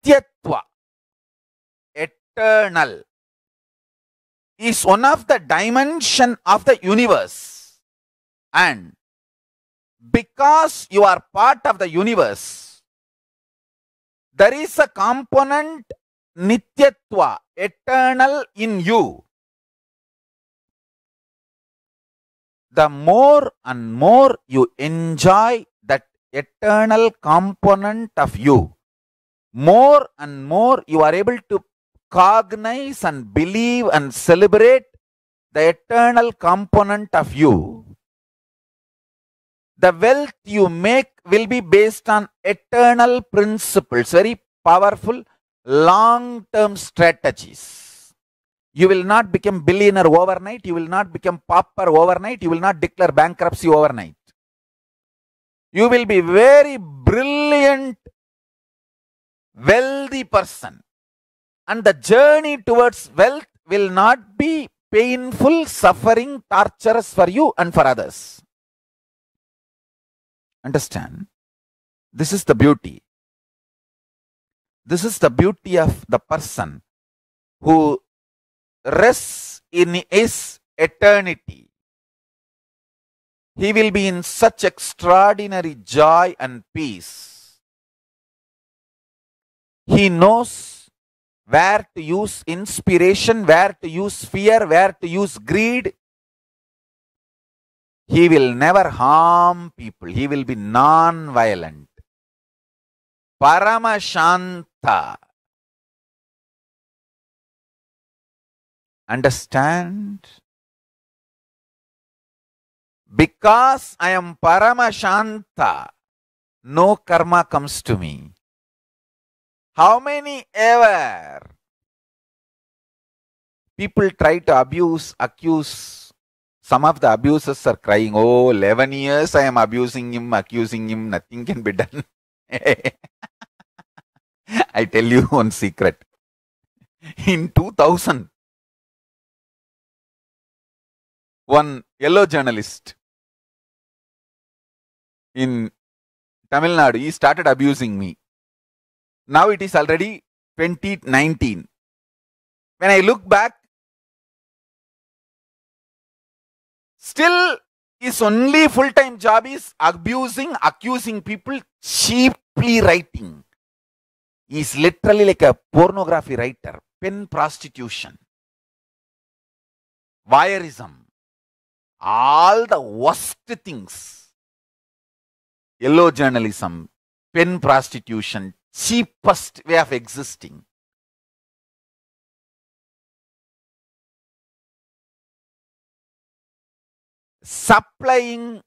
Nityatva, eternal, is one of the dimension of the universe. And because you are part of the universe, there is a component Nityatva, eternal in you. The more and more you enjoy that eternal component of you, more and more you are able to cognize and believe and celebrate the eternal component of you, the wealth you make will be based on eternal principles, very powerful long term strategies. You will not become billionaire overnight, you will not become pauper overnight, you will not declare bankruptcy overnight. You will be very brilliant wealthy person. And the journey towards wealth will not be painful, suffering, torturous for you and for others. Understand? This is the beauty. This is the beauty of the person who rests in his eternity. He will be in such extraordinary joy and peace he knows where to use inspiration, where to use fear, where to use greed. He will never harm people. He will be non-violent. Paramashanta. Understand? Because I am Paramashanta, no karma comes to me. How many ever people try to abuse, accuse. Some of the abusers are crying, oh, 11 years I am abusing him, accusing him, nothing can be done. I tell you one secret. In 2000, one yellow journalist in Tamil Nadu, he started abusing me. Now it is already 2019. When I look back, still his only full-time job is abusing, accusing people, cheaply writing. He is literally like a pornography writer, pen prostitution, voyeurism, all the worst things. Yellow journalism, pen prostitution, cheapest way of existing. Supplying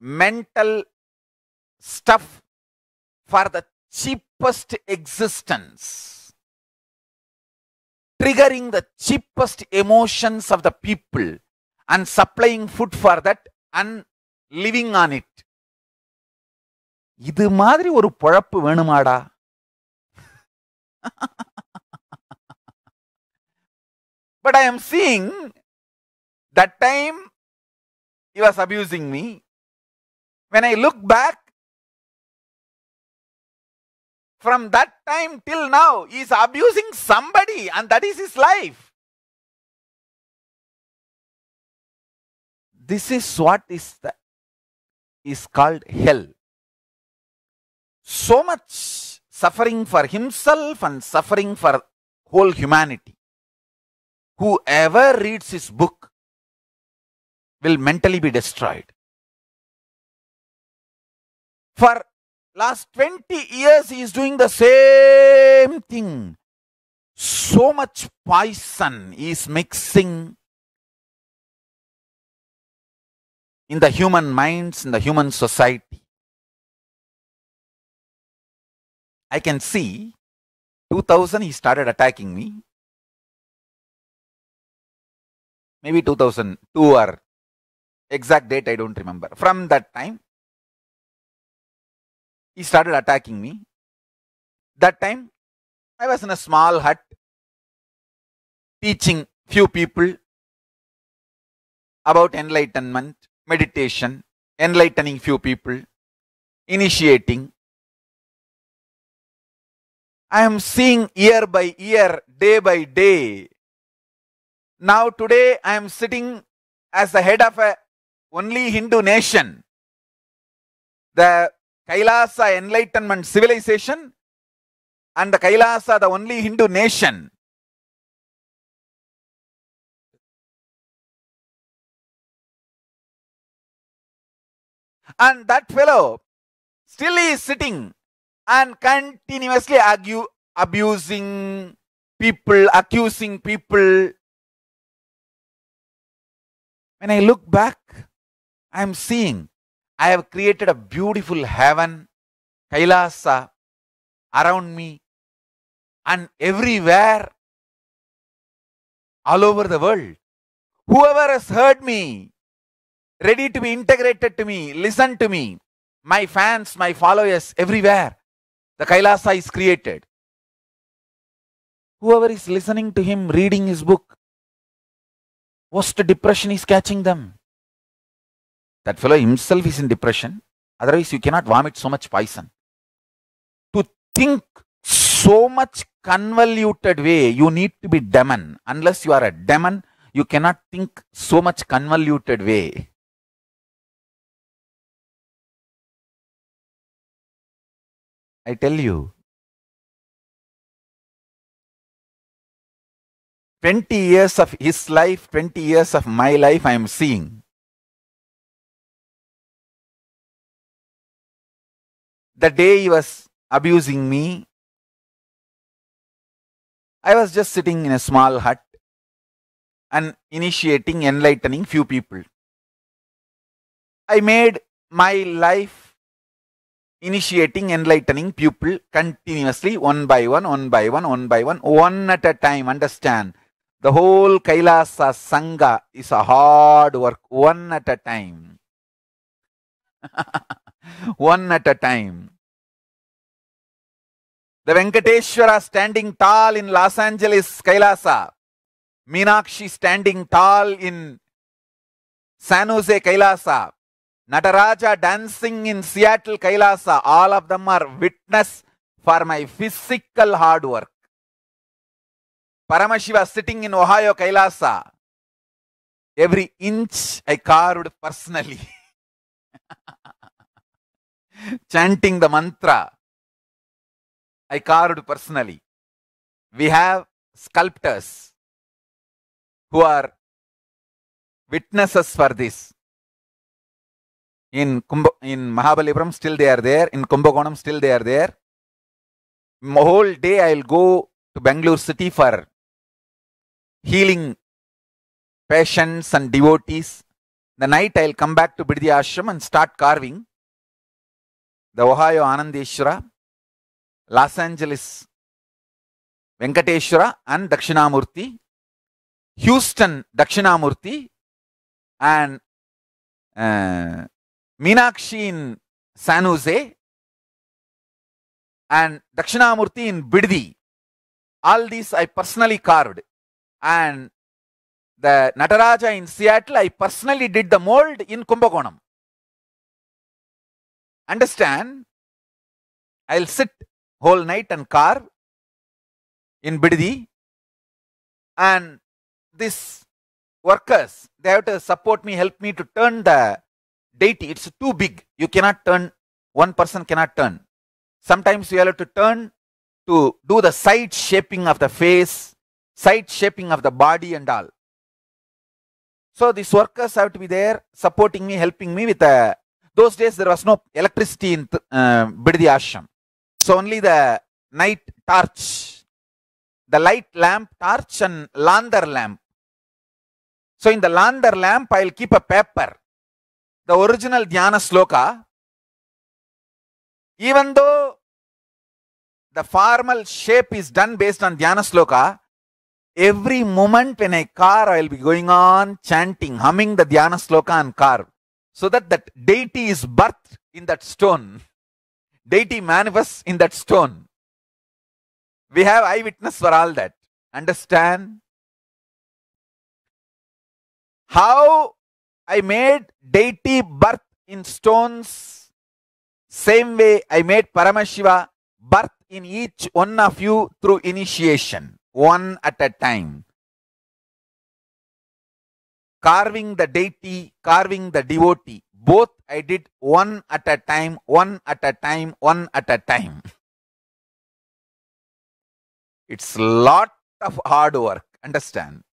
mental stuff for the cheapest existence, triggering the cheapest emotions of the people and supplying food for that and living on it. இது மாதிரி ஒரு பொழப்பு வேணுமாடா but I am seeing that time he was abusing me. When I look back, from that time till now, he is abusing somebody, and that is his life. This is what is, is called hell so much suffering for himself and suffering for whole humanity. Whoever reads his book will mentally be destroyed. For last 20 years he is doing the same thing. So much poison is mixing in the human minds, in the human society. I can see 2000 he started attacking me. Maybe 2002 or exact date I don't remember. From that time he started attacking me. That time I was in a small hut teaching few people about enlightenment, meditation, enlightening few people, initiating, I am seeing year by year, day by day. Now, today, I am sitting as the head of a only Hindu nation. The Kailasa Enlightenment civilization and the Kailasa, the only Hindu nation. And that fellow still is sitting and continuously argue, abusing people, accusing people. When I look back, I am seeing I have created a beautiful heaven, Kailasa, around me and everywhere, all over the world. Whoever has heard me, ready to be integrated to me, listen to me, my fans, my followers, everywhere. The Kailasa is created. Whoever is listening to him, reading his book, worst depression is catching them. That fellow himself is in depression. Otherwise, you cannot vomit so much poison. To think so much convoluted way, you need to be demon. Unless you are a demon, you cannot think so much convoluted way. I tell you. 20 years of his life, 20 years of my life, I am seeing. The day he was abusing me, I was just sitting in a small hut and initiating, enlightening few people. I made my life initiating, enlightening pupil continuously, one by one, one by one, one by one, one at a time. Understand? The whole Kailasa Sangha is a hard work, one at a time. one at a time. The Venkateshwara standing tall in Los Angeles, Kailasa. Minakshi standing tall in San Jose, Kailasa. Nataraja dancing in Seattle, Kailasa, all of them are witness for my physical hard work. Paramashiva sitting in Ohio, Kailasa, every inch I carved personally. Chanting the mantra, I carved personally. We have sculptors who are witnesses for this. in Kumbh- in Mahabalipuram, still they are there. In Kumbakonam, still they are there. Whole day I'll go to Bangalore city for healing patients and devotees. The night I'll come back to Biddi Ashram and start carving. The Ohio Anandeshwara, Los Angeles Venkateshwara and Dakshinamurti, Houston Dakshinamurti and uh, Meenakshi in San Jose and Dakshinamurti in Bidhi, All these I personally carved. And the Nataraja in Seattle, I personally did the mold in Kumbakonam. Understand? I'll sit whole night and carve in Bidhi, And these workers, they have to support me, help me to turn the deity, it's too big. You cannot turn, one person cannot turn. Sometimes you have to turn to do the side shaping of the face, side shaping of the body and all. So these workers have to be there supporting me, helping me with the. Uh, those days there was no electricity in uh, Biddi Ashram. So only the night torch, the light lamp torch and lander lamp. So in the lander lamp I will keep a paper the original Dhyana sloka, even though the formal shape is done based on Dhyana sloka, every moment when I carve, I will be going on chanting, humming the Dhyana sloka and carve. So that that deity is birthed in that stone. Deity manifests in that stone. We have eyewitness for all that. Understand? How I made deity birth in stones. Same way I made Paramashiva birth in each one of you through initiation, one at a time. Carving the deity, carving the devotee, both I did one at a time, one at a time, one at a time. It's lot of hard work, understand.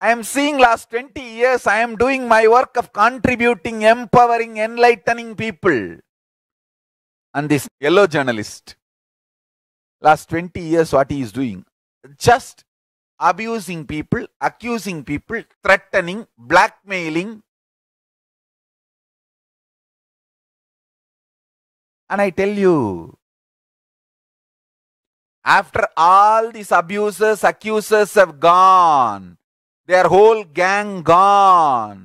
I am seeing last 20 years, I am doing my work of contributing, empowering, enlightening people. And this yellow journalist, last 20 years, what he is doing? Just abusing people, accusing people, threatening, blackmailing. And I tell you, after all these abusers, accusers have gone, their whole gang gone.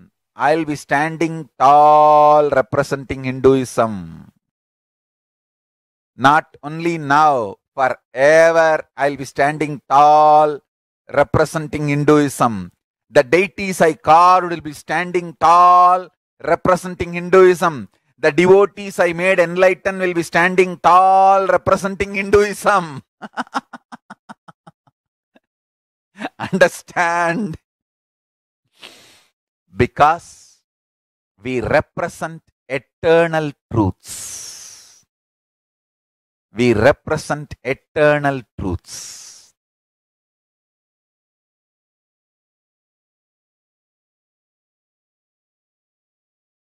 I'll be standing tall representing Hinduism. Not only now, forever I'll be standing tall representing Hinduism. The deities I carved will be standing tall representing Hinduism. The devotees I made enlightened will be standing tall representing Hinduism. Understand? because we represent eternal truths. We represent eternal truths.